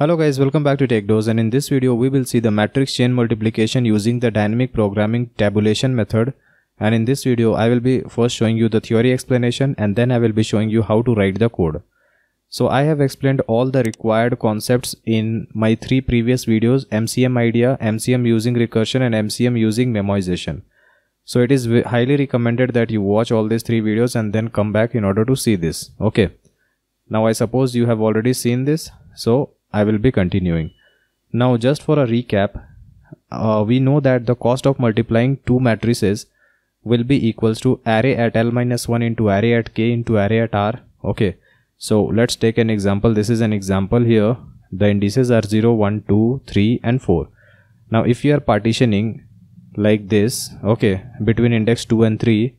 Hello guys, welcome back to TechDose and in this video we will see the matrix chain multiplication using the dynamic programming tabulation method and in this video I will be first showing you the theory explanation and then I will be showing you how to write the code. So I have explained all the required concepts in my three previous videos MCM idea, MCM using recursion and MCM using memoization. So it is highly recommended that you watch all these three videos and then come back in order to see this. Okay. Now I suppose you have already seen this. So I will be continuing. Now just for a recap, uh, we know that the cost of multiplying two matrices will be equals to array at L minus 1 into array at K into array at R. Okay, so let's take an example. This is an example here. The indices are 0, 1, 2, 3 and 4. Now if you are partitioning like this, okay, between index 2 and 3,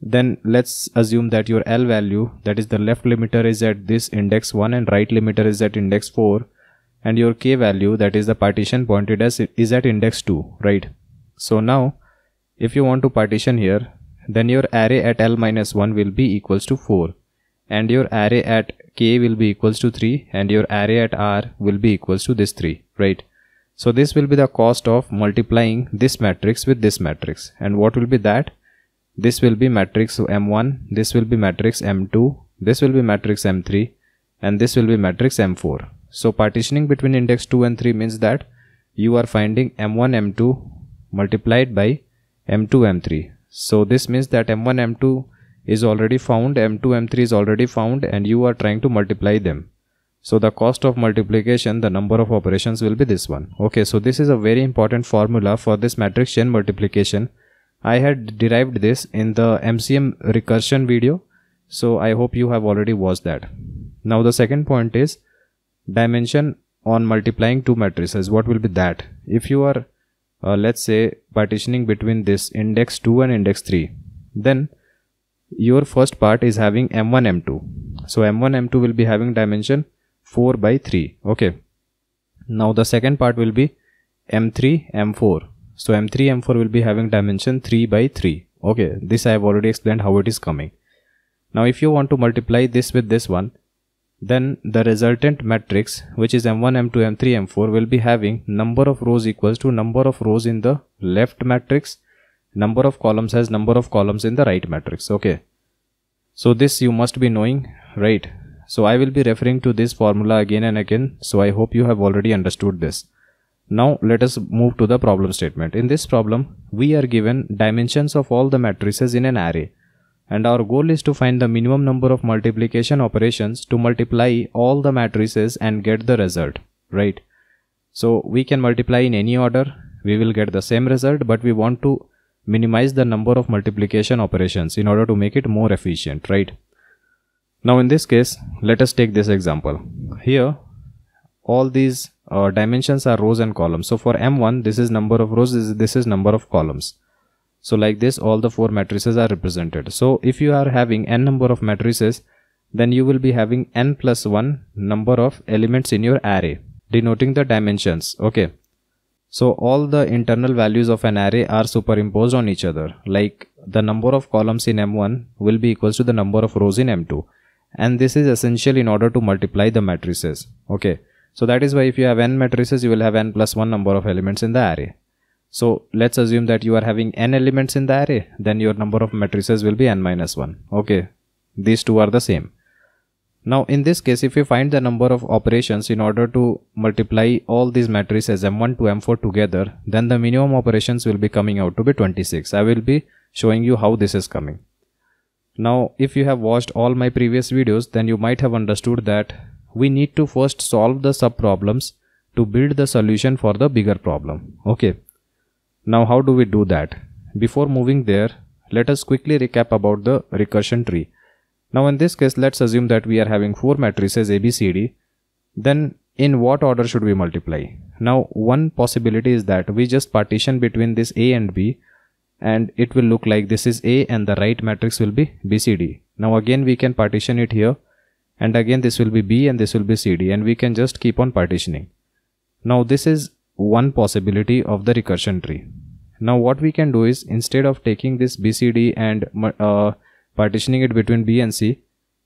then let's assume that your L value, that is the left limiter is at this index 1 and right limiter is at index 4 and your k value that is the partition pointed as is at index 2 right so now if you want to partition here then your array at l minus 1 will be equals to 4 and your array at k will be equals to 3 and your array at r will be equals to this 3 right so this will be the cost of multiplying this matrix with this matrix and what will be that this will be matrix m1 this will be matrix m2 this will be matrix m3 and this will be matrix m4 so partitioning between index 2 and 3 means that you are finding m1 m2 multiplied by m2 m3 so this means that m1 m2 is already found m2 m3 is already found and you are trying to multiply them so the cost of multiplication the number of operations will be this one okay so this is a very important formula for this matrix chain multiplication i had derived this in the mcm recursion video so i hope you have already watched that now the second point is dimension on multiplying two matrices what will be that if you are uh, let's say partitioning between this index 2 and index 3 then your first part is having m1 m2 so m1 m2 will be having dimension 4 by 3 okay now the second part will be m3 m4 so m3 m4 will be having dimension 3 by 3 okay this i have already explained how it is coming now if you want to multiply this with this one then the resultant matrix which is m1 m2 m3 m4 will be having number of rows equals to number of rows in the left matrix number of columns has number of columns in the right matrix okay so this you must be knowing right so i will be referring to this formula again and again so i hope you have already understood this now let us move to the problem statement in this problem we are given dimensions of all the matrices in an array and our goal is to find the minimum number of multiplication operations to multiply all the matrices and get the result, right? So we can multiply in any order, we will get the same result, but we want to minimize the number of multiplication operations in order to make it more efficient, right? Now in this case, let us take this example. Here, all these uh, dimensions are rows and columns. So for M1, this is number of rows, this is number of columns. So like this all the four matrices are represented. So if you are having n number of matrices then you will be having n plus 1 number of elements in your array denoting the dimensions. Okay. So all the internal values of an array are superimposed on each other like the number of columns in M1 will be equal to the number of rows in M2 and this is essential in order to multiply the matrices. Okay. So that is why if you have n matrices you will have n plus 1 number of elements in the array. So let's assume that you are having n elements in the array, then your number of matrices will be n minus 1. Okay, these two are the same. Now in this case, if you find the number of operations in order to multiply all these matrices m1 to m4 together, then the minimum operations will be coming out to be 26. I will be showing you how this is coming. Now if you have watched all my previous videos, then you might have understood that we need to first solve the sub problems to build the solution for the bigger problem. Okay. Now how do we do that? Before moving there, let us quickly recap about the recursion tree. Now in this case, let's assume that we are having 4 matrices A, B, C, D. Then in what order should we multiply? Now one possibility is that we just partition between this A and B and it will look like this is A and the right matrix will be BCD. Now again we can partition it here and again this will be B and this will be CD and we can just keep on partitioning. Now this is one possibility of the recursion tree. Now what we can do is instead of taking this BCD and uh, partitioning it between B and C,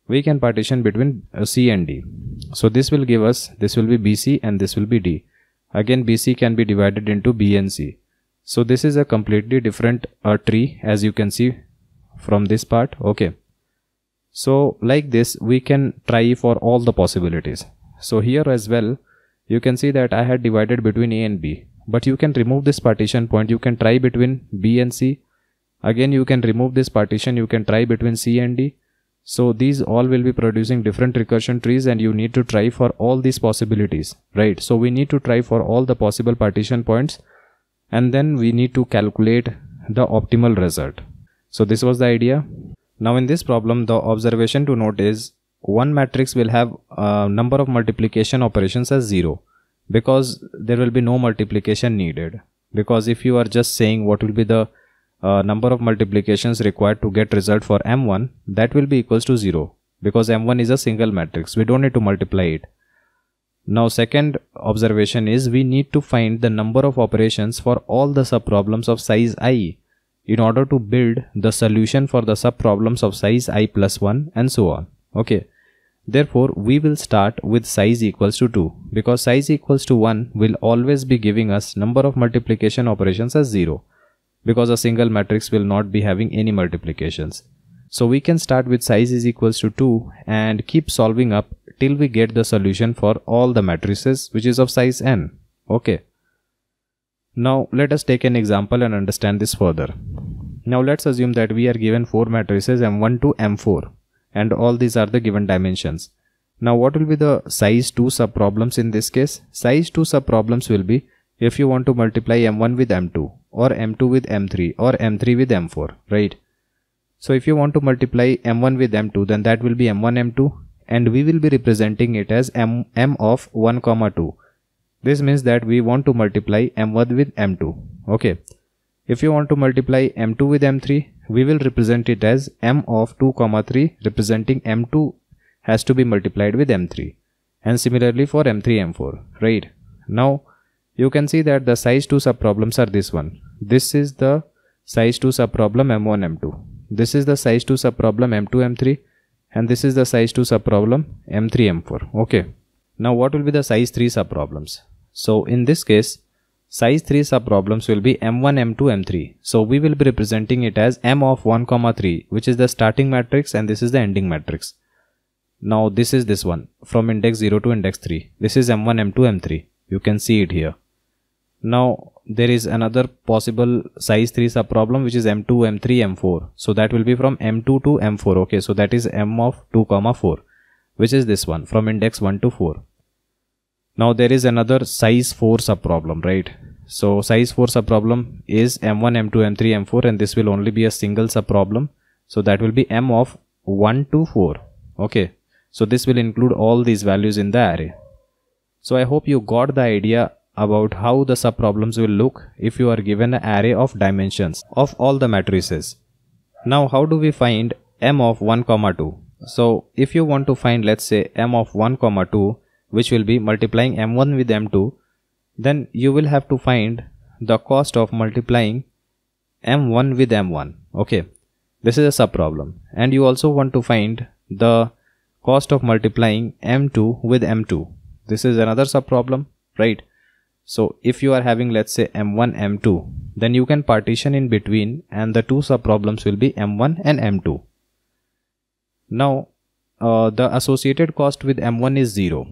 we can partition between uh, C and D. So this will give us, this will be BC and this will be D. Again BC can be divided into B and C. So this is a completely different uh, tree as you can see from this part. Okay. So like this we can try for all the possibilities. So here as well you can see that I had divided between A and B. But you can remove this partition point, you can try between B and C. Again you can remove this partition, you can try between C and D. So these all will be producing different recursion trees and you need to try for all these possibilities, right? So we need to try for all the possible partition points and then we need to calculate the optimal result. So this was the idea. Now in this problem, the observation to note is one matrix will have uh, number of multiplication operations as 0 because there will be no multiplication needed because if you are just saying what will be the uh, number of multiplications required to get result for m1 that will be equals to 0 because m1 is a single matrix we don't need to multiply it now second observation is we need to find the number of operations for all the subproblems of size i in order to build the solution for the subproblems of size i plus 1 and so on okay Therefore, we will start with size equals to 2 because size equals to 1 will always be giving us number of multiplication operations as 0 because a single matrix will not be having any multiplications. So we can start with size is equals to 2 and keep solving up till we get the solution for all the matrices which is of size n. Okay. Now let us take an example and understand this further. Now let's assume that we are given 4 matrices m1 to m4 and all these are the given dimensions. Now what will be the size 2 subproblems in this case? Size 2 subproblems will be if you want to multiply m1 with m2 or m2 with m3 or m3 with m4, right? So if you want to multiply m1 with m2 then that will be m1 m2 and we will be representing it as m, m of 1 comma 2. This means that we want to multiply m1 with m2, okay? If you want to multiply m2 with m3 we will represent it as m of 2 comma 3 representing m2 has to be multiplied with m3 and similarly for m3 m4 right now you can see that the size 2 subproblems are this one this is the size 2 subproblem m1 m2 this is the size 2 subproblem m2 m3 and this is the size 2 subproblem m3 m4 okay now what will be the size 3 subproblems so in this case Size 3 subproblems will be M1, M2, M3. So we will be representing it as M of 1, comma 3 which is the starting matrix and this is the ending matrix. Now this is this one from index 0 to index 3. This is M1, M2, M3. You can see it here. Now there is another possible size 3 subproblem which is M2, M3, M4. So that will be from M2 to M4. Okay, so that is M of 2, comma 4 which is this one from index 1 to 4 now there is another size 4 sub problem right so size 4 sub problem is m1 m2 m3 m4 and this will only be a single sub problem so that will be m of 1 to 4 okay so this will include all these values in the array so i hope you got the idea about how the sub problems will look if you are given an array of dimensions of all the matrices now how do we find m of 1 comma 2 so if you want to find let's say m of 1 comma 2 which will be multiplying m1 with m2 then you will have to find the cost of multiplying m1 with m1 okay this is a sub problem and you also want to find the cost of multiplying m2 with m2 this is another sub problem right so if you are having let's say m1 m2 then you can partition in between and the two sub problems will be m1 and m2 now uh, the associated cost with m1 is 0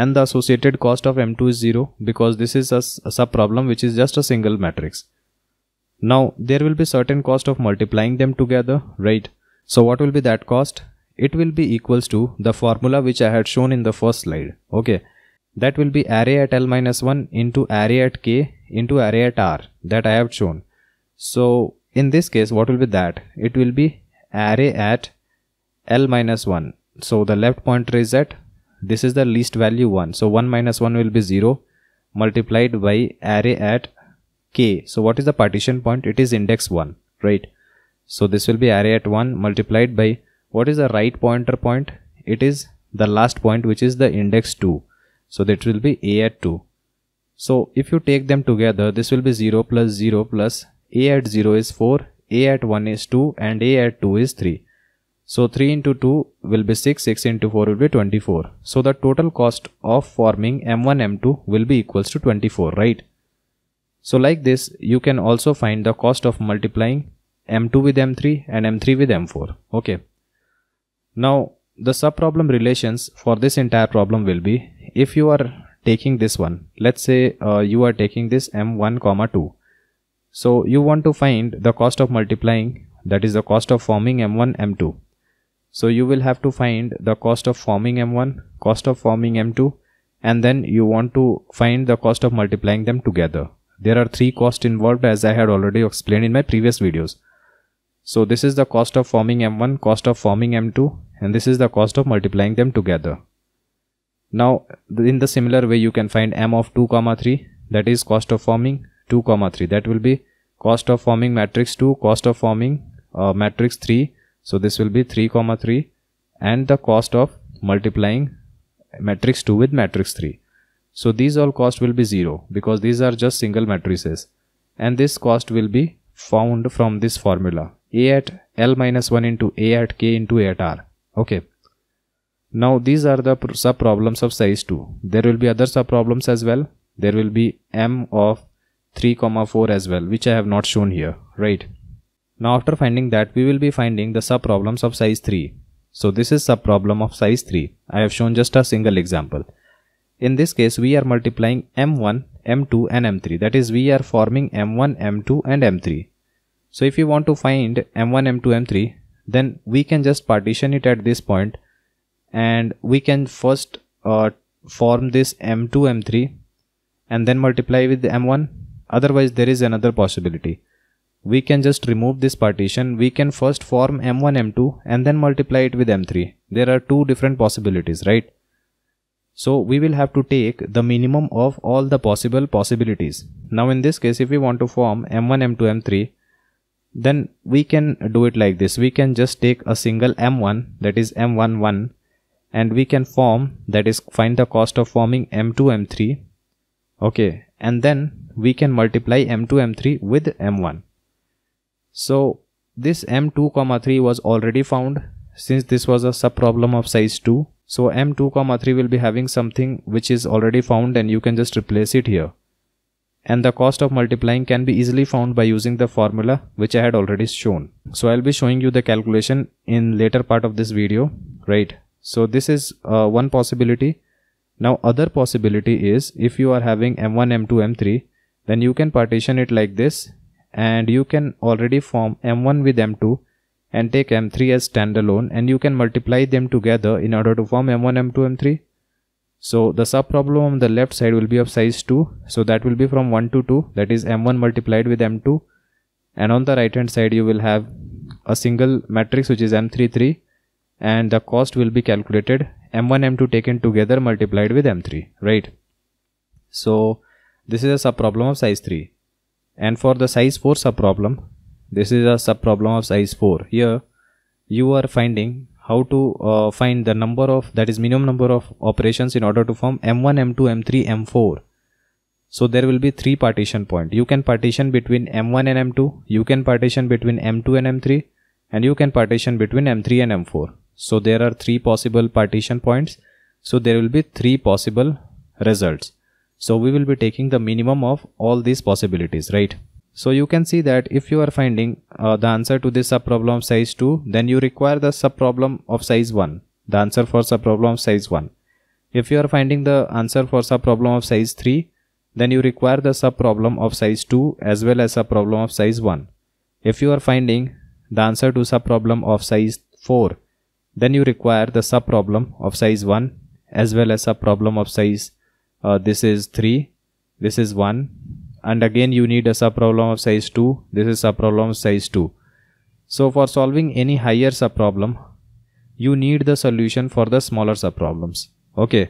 and the associated cost of M2 is 0 because this is a, a subproblem which is just a single matrix. Now there will be certain cost of multiplying them together, right? So what will be that cost? It will be equals to the formula which I had shown in the first slide, okay? That will be array at L minus 1 into array at K into array at R that I have shown. So in this case what will be that? It will be array at L minus 1. So the left pointer is at this is the least value 1. So 1 minus 1 will be 0 multiplied by array at k. So what is the partition point? It is index 1, right? So this will be array at 1 multiplied by what is the right pointer point? It is the last point which is the index 2. So that will be a at 2. So if you take them together, this will be 0 plus 0 plus a at 0 is 4, a at 1 is 2 and a at 2 is 3. So 3 into 2 will be 6, 6 into 4 will be 24. So the total cost of forming M1, M2 will be equals to 24, right? So like this, you can also find the cost of multiplying M2 with M3 and M3 with M4, okay? Now, the sub-problem relations for this entire problem will be, if you are taking this one, let's say uh, you are taking this M1, comma 2. So you want to find the cost of multiplying, that is the cost of forming M1, M2 so you will have to find the cost of forming M1, cost of forming M2 and then you want to find the cost of multiplying them together. There are three costs involved as I had already explained in my previous videos. So this is the cost of forming M1, cost of forming M2 and this is the cost of multiplying them together. Now in the similar way you can find M of 2 comma 3 that is cost of forming 2 comma 3 that will be cost of forming matrix 2, cost of forming uh, matrix 3 so this will be 3 comma 3 and the cost of multiplying matrix 2 with matrix 3 so these all cost will be 0 because these are just single matrices and this cost will be found from this formula a at l minus 1 into a at k into a at r okay now these are the sub problems of size 2 there will be other sub problems as well there will be m of 3 comma 4 as well which i have not shown here right now after finding that, we will be finding the subproblems of size 3. So this is subproblem of size 3. I have shown just a single example. In this case, we are multiplying M1, M2 and M3. That is, we are forming M1, M2 and M3. So if you want to find M1, M2, M3, then we can just partition it at this point and we can first uh, form this M2, M3 and then multiply with M1. Otherwise, there is another possibility we can just remove this partition. We can first form M1, M2 and then multiply it with M3. There are two different possibilities, right? So we will have to take the minimum of all the possible possibilities. Now in this case, if we want to form M1, M2, M3, then we can do it like this. We can just take a single M1 that is M11 and we can form that is find the cost of forming M2, M3. Okay. And then we can multiply M2, M3 with M1. So this M2, comma 3 was already found since this was a sub problem of size 2. So M2, comma 3 will be having something which is already found and you can just replace it here. And the cost of multiplying can be easily found by using the formula which I had already shown. So I'll be showing you the calculation in later part of this video, right? So this is uh, one possibility. Now other possibility is if you are having M1, M2, M3, then you can partition it like this and you can already form M1 with M2 and take M3 as standalone and you can multiply them together in order to form M1, M2, M3. So the subproblem on the left side will be of size 2. So that will be from 1 to 2 that is M1 multiplied with M2 and on the right hand side you will have a single matrix which is M3, and the cost will be calculated M1, M2 taken together multiplied with M3, right? So this is a subproblem of size 3 and for the size 4 subproblem this is a subproblem of size 4 here you are finding how to uh, find the number of that is minimum number of operations in order to form m1 m2 m3 m4 so there will be three partition point you can partition between m1 and m2 you can partition between m2 and m3 and you can partition between m3 and m4 so there are three possible partition points so there will be three possible results so we will be taking the minimum of all these possibilities, right? So you can see that if you are finding uh, the answer to this subproblem size 2, then you require the subproblem of size 1, the answer for subproblem of size 1. If you are finding the answer for subproblem of size 3, then you require the subproblem of size 2 as well as subproblem of size 1. If you are finding the answer to subproblem of size 4, then you require the subproblem of size 1 as well as subproblem of size uh, this is 3 this is 1 and again you need a subproblem of size 2 this is subproblem of size 2 so for solving any higher subproblem you need the solution for the smaller subproblems okay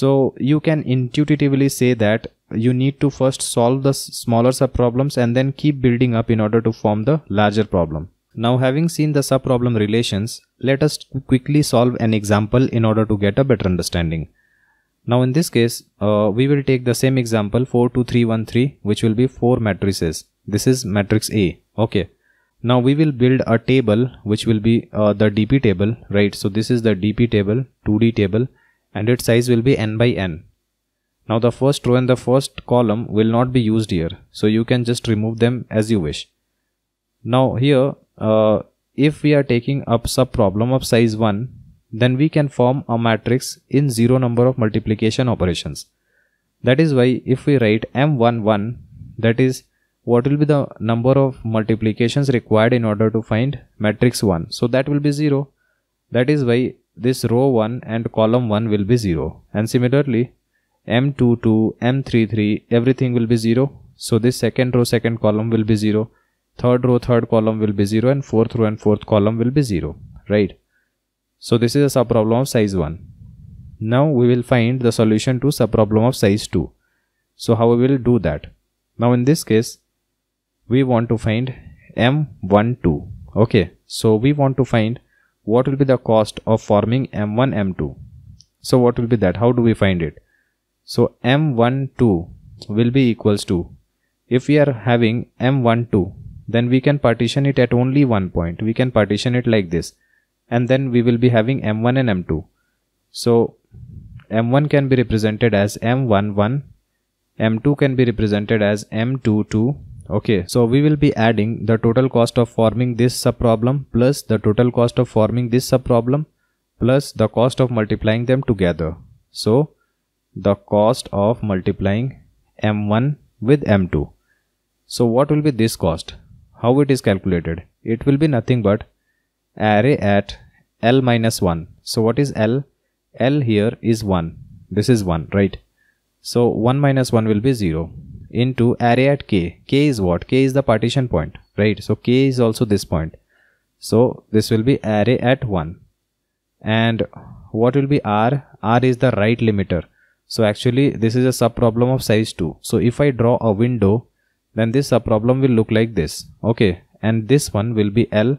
so you can intuitively say that you need to first solve the smaller subproblems and then keep building up in order to form the larger problem now having seen the subproblem relations let us quickly solve an example in order to get a better understanding now in this case, uh, we will take the same example 4, 2, 3, 1, 3 which will be 4 matrices. This is matrix A. Okay. Now we will build a table which will be uh, the DP table, right? So this is the DP table, 2D table and its size will be n by n. Now the first row and the first column will not be used here. So you can just remove them as you wish. Now here, uh, if we are taking up sub problem of size 1, then we can form a matrix in zero number of multiplication operations. That is why if we write M11, that is what will be the number of multiplications required in order to find matrix 1. So that will be 0. That is why this row 1 and column 1 will be 0. And similarly, M22, M33, everything will be 0. So this second row, second column will be 0. Third row, third column will be 0 and fourth row and fourth column will be 0. Right. So this is a subproblem of size 1. Now we will find the solution to subproblem of size 2. So how we will do that? Now in this case, we want to find M12. Okay, so we want to find what will be the cost of forming M1, M2. So what will be that? How do we find it? So M12 will be equals to, if we are having M12, then we can partition it at only one point. We can partition it like this and then we will be having m1 and m2 so m1 can be represented as m11 m2 can be represented as m22 okay so we will be adding the total cost of forming this subproblem plus the total cost of forming this subproblem plus the cost of multiplying them together so the cost of multiplying m1 with m2 so what will be this cost how it is calculated it will be nothing but array at L minus 1. So what is L? L here is 1. This is 1, right? So 1 minus 1 will be 0 into array at k. k is what? k is the partition point, right? So k is also this point. So this will be array at 1. And what will be r? r is the right limiter. So actually this is a sub problem of size 2. So if I draw a window, then this problem will look like this. Okay. And this one will be L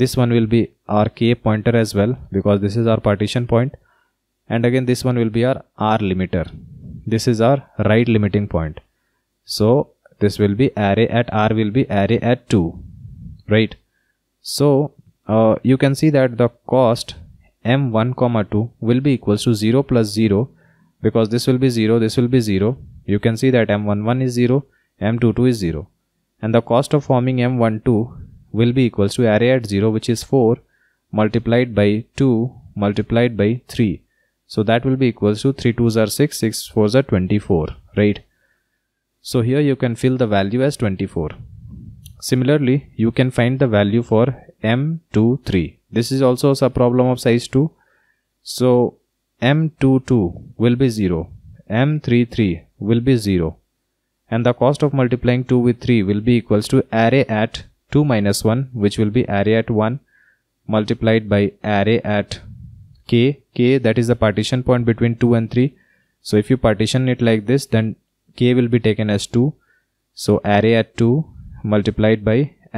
this one will be our k pointer as well because this is our partition point and again this one will be our r limiter this is our right limiting point so this will be array at r will be array at 2 right so uh, you can see that the cost m1 comma 2 will be equals to 0 plus 0 because this will be 0 this will be 0 you can see that m11 is 0 m22 is 0 and the cost of forming m12 will be equals to array at 0 which is 4 multiplied by 2 multiplied by 3. So that will be equals to 3 2s are 6, 6 4s are 24, right? So here you can fill the value as 24. Similarly, you can find the value for m two three. This is also a problem of size 2. So m two two will be 0, m three three will be 0 and the cost of multiplying 2 with 3 will be equals to array at 2 minus 1 which will be array at 1 multiplied by array at k k that is the partition point between 2 and 3 so if you partition it like this then k will be taken as 2 so array at 2 multiplied by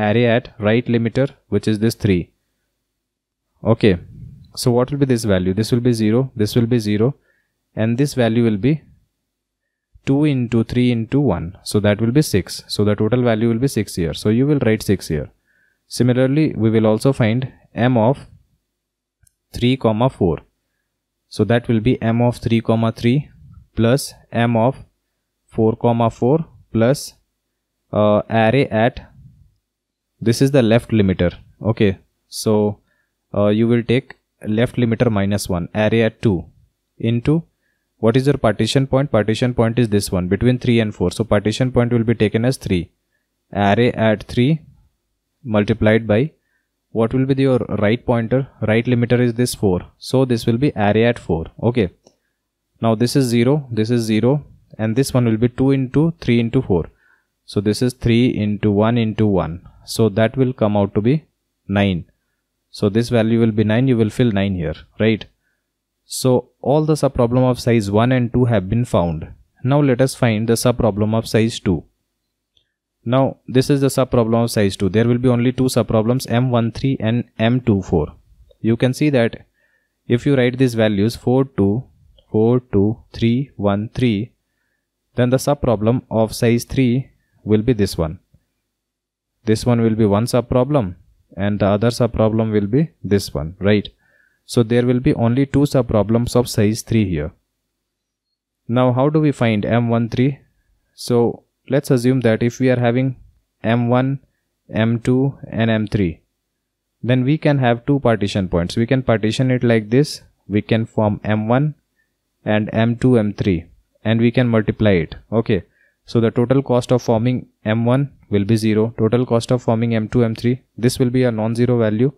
array at right limiter which is this 3 okay so what will be this value this will be 0 this will be 0 and this value will be 2 into 3 into 1 so that will be 6 so the total value will be 6 here so you will write 6 here similarly we will also find m of 3 comma 4 so that will be m of 3 comma 3 plus m of 4 comma 4 plus uh, array at this is the left limiter okay so uh, you will take left limiter minus 1 array at 2 into what is your partition point? Partition point is this one between 3 and 4. So partition point will be taken as 3. Array at 3 multiplied by what will be your right pointer? Right limiter is this 4. So this will be array at 4. Okay. Now this is 0, this is 0 and this one will be 2 into 3 into 4. So this is 3 into 1 into 1. So that will come out to be 9. So this value will be 9. You will fill 9 here, right? So all the subproblem of size 1 and 2 have been found. Now let us find the subproblem of size 2. Now this is the subproblem of size 2. There will be only two subproblems M13 and M24. You can see that if you write these values 4, 2, 4, 2, 3, 1, 3, then the subproblem of size 3 will be this one. This one will be one subproblem and the other subproblem will be this one, right? So there will be only two subproblems of size 3 here. Now how do we find M13? So let's assume that if we are having M1, M2 and M3 then we can have two partition points. We can partition it like this. We can form M1 and M2, M3 and we can multiply it. Okay. So the total cost of forming M1 will be 0. Total cost of forming M2, M3. This will be a non-zero value.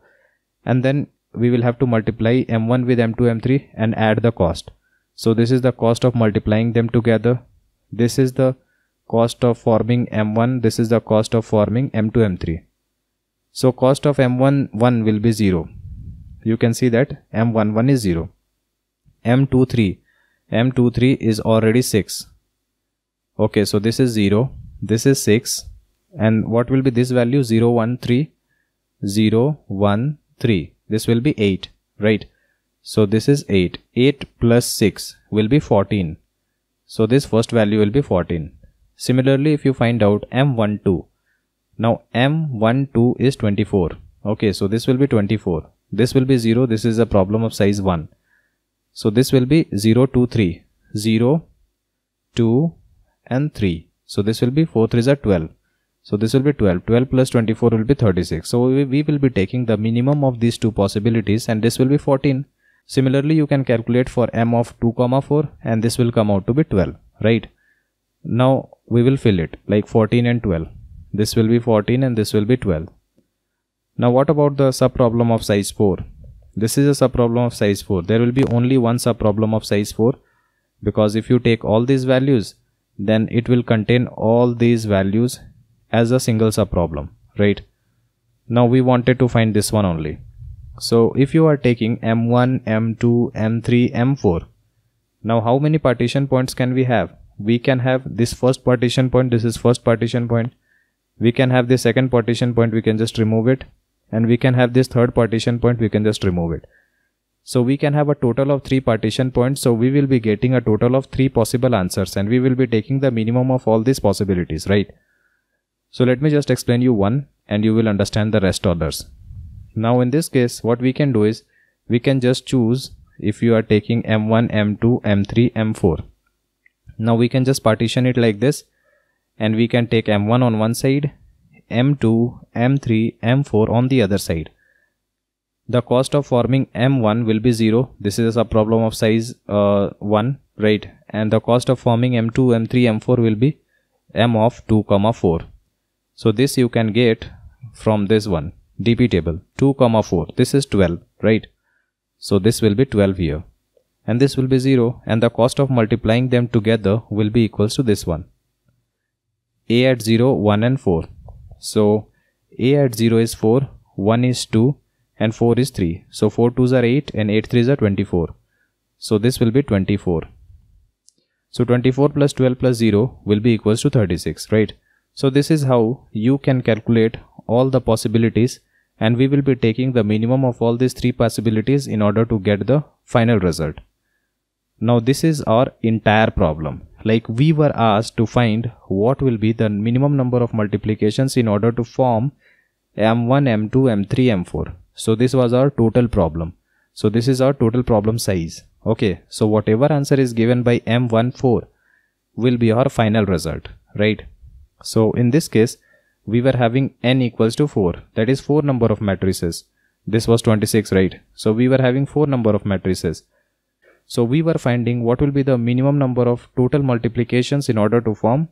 And then we will have to multiply m1 with m2 m3 and add the cost so this is the cost of multiplying them together this is the cost of forming m1 this is the cost of forming m2 m3 so cost of m1 1 will be 0 you can see that m one one is 0 m two three, m two three is already 6 okay so this is 0 this is 6 and what will be this value 0 1 3 0 1 3 this will be 8 right so this is 8 8 plus 6 will be 14 so this first value will be 14 similarly if you find out m12 now m12 is 24 okay so this will be 24 this will be 0 this is a problem of size 1 so this will be 0 2 3 0 2 and 3 so this will be 4 3 is 12 so this will be 12. 12 plus 24 will be 36. So we, we will be taking the minimum of these two possibilities and this will be 14. Similarly, you can calculate for m of 2 comma 4 and this will come out to be 12, right? Now we will fill it like 14 and 12. This will be 14 and this will be 12. Now what about the subproblem of size 4? This is a subproblem of size 4. There will be only one subproblem of size 4 because if you take all these values then it will contain all these values as a single sub problem, right? Now we wanted to find this one only. So if you are taking M1, M2, M3, M4, now how many partition points can we have? We can have this first partition point, this is first partition point. We can have this second partition point, we can just remove it. And we can have this third partition point, we can just remove it. So we can have a total of 3 partition points. So we will be getting a total of 3 possible answers and we will be taking the minimum of all these possibilities, right? So let me just explain you one and you will understand the rest orders. Now in this case, what we can do is, we can just choose if you are taking M1, M2, M3, M4. Now we can just partition it like this and we can take M1 on one side, M2, M3, M4 on the other side. The cost of forming M1 will be 0. This is a problem of size uh, 1, right? And the cost of forming M2, M3, M4 will be M of 2, comma 4 so this you can get from this one dp table 2 comma 4 this is 12 right so this will be 12 here and this will be 0 and the cost of multiplying them together will be equals to this one a at 0 1 and 4 so a at 0 is 4 1 is 2 and 4 is 3 so 4 2s are 8 and 8 3s are 24 so this will be 24 so 24 plus 12 plus 0 will be equals to 36 right so this is how you can calculate all the possibilities and we will be taking the minimum of all these three possibilities in order to get the final result. Now this is our entire problem. Like we were asked to find what will be the minimum number of multiplications in order to form M1, M2, M3, M4. So this was our total problem. So this is our total problem size. Okay, so whatever answer is given by M14 will be our final result, right? So in this case, we were having n equals to 4. That is 4 number of matrices. This was 26, right? So we were having 4 number of matrices. So we were finding what will be the minimum number of total multiplications in order to form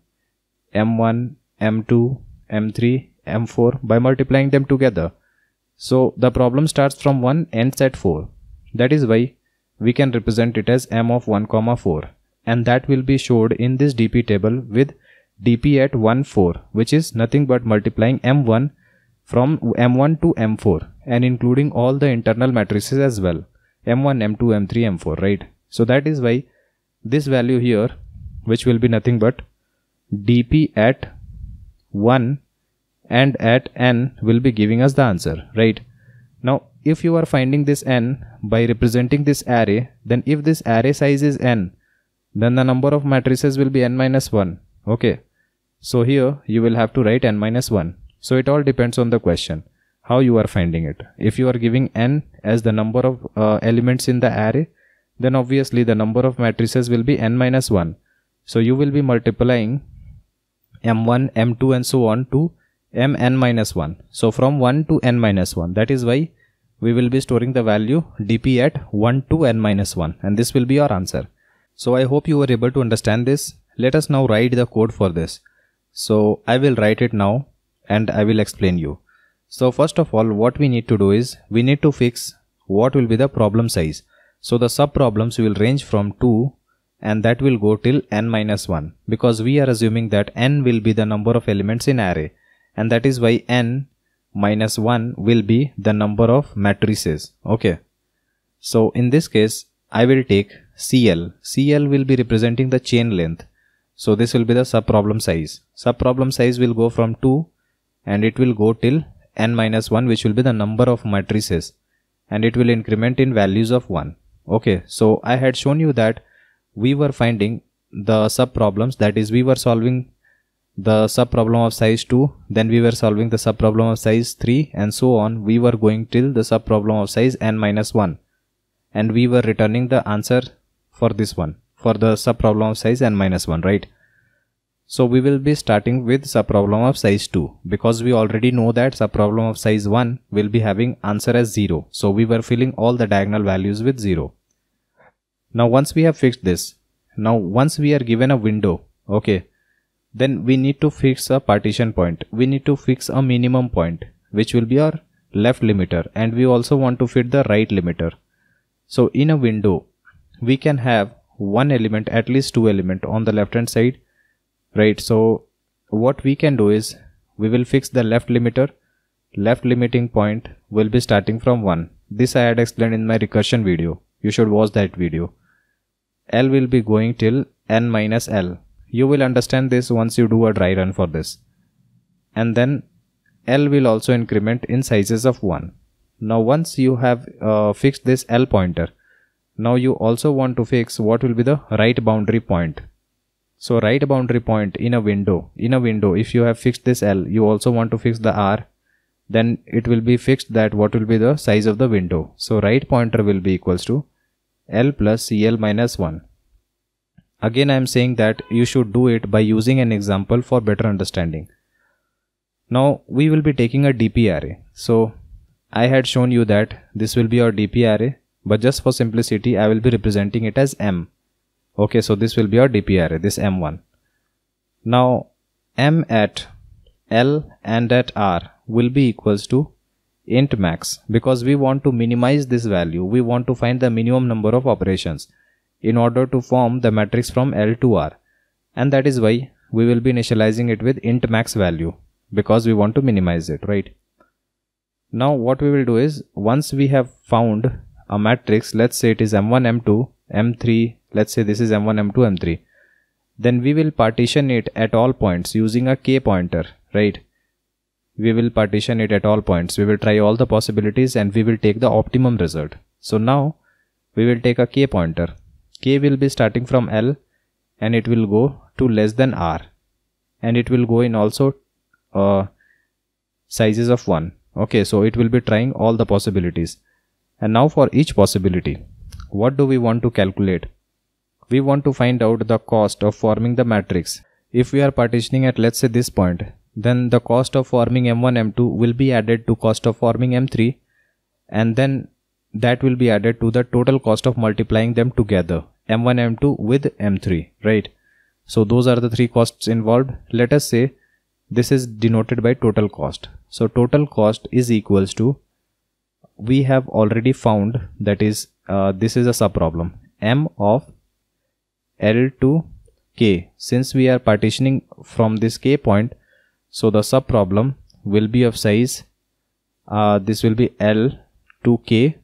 M1, M2, M3, M4 by multiplying them together. So the problem starts from 1 ends at 4. That is why we can represent it as M of 1, comma 4 and that will be showed in this DP table with dp at 1 4 which is nothing but multiplying m1 from m1 to m4 and including all the internal matrices as well m1 m2 m3 m4 right so that is why this value here which will be nothing but dp at 1 and at n will be giving us the answer right now if you are finding this n by representing this array then if this array size is n then the number of matrices will be n minus 1 okay so here you will have to write n minus 1. So it all depends on the question, how you are finding it. If you are giving n as the number of uh, elements in the array, then obviously the number of matrices will be n minus 1. So you will be multiplying m1, m2 and so on to mn minus 1. So from 1 to n minus 1. That is why we will be storing the value dp at 1 to n minus 1 and this will be our answer. So I hope you were able to understand this. Let us now write the code for this. So I will write it now and I will explain you. So first of all, what we need to do is we need to fix what will be the problem size. So the sub problems will range from 2 and that will go till n minus 1 because we are assuming that n will be the number of elements in array and that is why n minus 1 will be the number of matrices. Okay. So in this case, I will take CL. CL will be representing the chain length so this will be the subproblem size. Subproblem size will go from 2 and it will go till n minus 1 which will be the number of matrices and it will increment in values of 1. Okay, so I had shown you that we were finding the subproblems that is we were solving the subproblem of size 2 then we were solving the subproblem of size 3 and so on we were going till the subproblem of size n minus 1 and we were returning the answer for this one for the subproblem size n minus 1 right so we will be starting with subproblem of size 2 because we already know that subproblem of size 1 will be having answer as 0. So we were filling all the diagonal values with 0. Now once we have fixed this, now once we are given a window, okay, then we need to fix a partition point. We need to fix a minimum point which will be our left limiter and we also want to fit the right limiter. So in a window, we can have one element at least two element on the left hand side right so what we can do is we will fix the left limiter left limiting point will be starting from 1 this i had explained in my recursion video you should watch that video l will be going till n minus l you will understand this once you do a dry run for this and then l will also increment in sizes of 1 now once you have uh, fixed this l pointer now you also want to fix what will be the right boundary point. So right boundary point in a window, in a window, if you have fixed this L, you also want to fix the R, then it will be fixed that what will be the size of the window. So right pointer will be equals to L plus CL minus 1. Again I am saying that you should do it by using an example for better understanding. Now we will be taking a DP array. So I had shown you that this will be our DP array but just for simplicity I will be representing it as M. Okay, so this will be our DP array, this M1. Now M at L and at R will be equals to int max because we want to minimize this value. We want to find the minimum number of operations in order to form the matrix from L to R and that is why we will be initializing it with int max value because we want to minimize it, right? Now what we will do is once we have found a matrix let's say it is m1 m2 m3 let's say this is m1 m2 m3 then we will partition it at all points using a k pointer right we will partition it at all points we will try all the possibilities and we will take the optimum result so now we will take a k pointer k will be starting from l and it will go to less than r and it will go in also uh, sizes of 1 okay so it will be trying all the possibilities and now for each possibility, what do we want to calculate? We want to find out the cost of forming the matrix. If we are partitioning at let's say this point, then the cost of forming M1, M2 will be added to cost of forming M3 and then that will be added to the total cost of multiplying them together M1, M2 with M3, right? So those are the three costs involved. Let us say this is denoted by total cost. So total cost is equals to we have already found that is uh, this is a subproblem m of L to k since we are partitioning from this k point so the subproblem will be of size uh, this will be L to k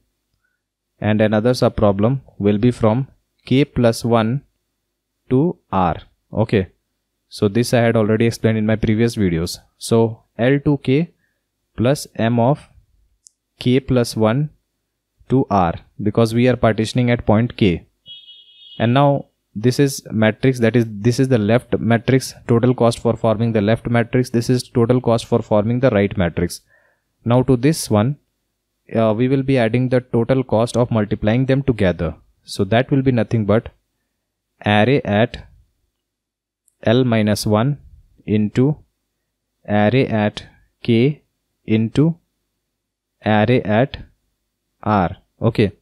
and another subproblem will be from k plus 1 to r okay so this I had already explained in my previous videos so L to k plus m of k plus 1 to r because we are partitioning at point k and now this is matrix that is this is the left matrix total cost for forming the left matrix this is total cost for forming the right matrix now to this one uh, we will be adding the total cost of multiplying them together so that will be nothing but array at l minus 1 into array at k into array at r okay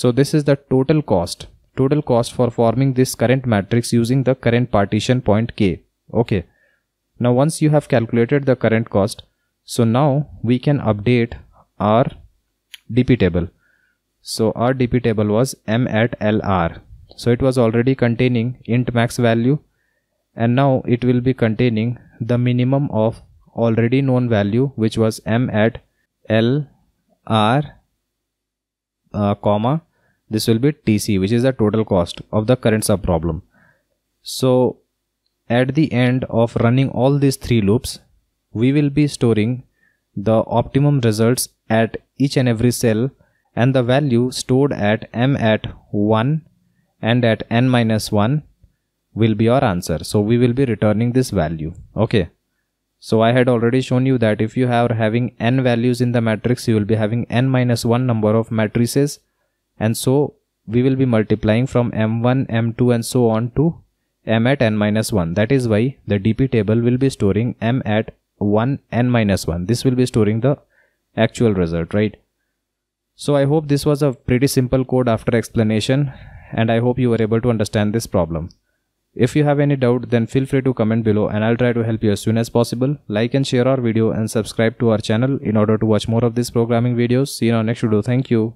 so this is the total cost total cost for forming this current matrix using the current partition point k okay now once you have calculated the current cost so now we can update our dp table so our dp table was m at lr so it was already containing int max value and now it will be containing the minimum of already known value which was m at L R uh, comma this will be TC which is the total cost of the current sub problem. So at the end of running all these three loops we will be storing the optimum results at each and every cell and the value stored at m at 1 and at n minus 1 will be our answer. So we will be returning this value. Okay. So I had already shown you that if you are having n values in the matrix, you will be having n minus 1 number of matrices. And so we will be multiplying from m1, m2 and so on to m at n minus 1. That is why the DP table will be storing m at 1 n minus 1. This will be storing the actual result, right? So I hope this was a pretty simple code after explanation and I hope you were able to understand this problem. If you have any doubt then feel free to comment below and I'll try to help you as soon as possible. Like and share our video and subscribe to our channel in order to watch more of these programming videos. See you in our next video. Thank you.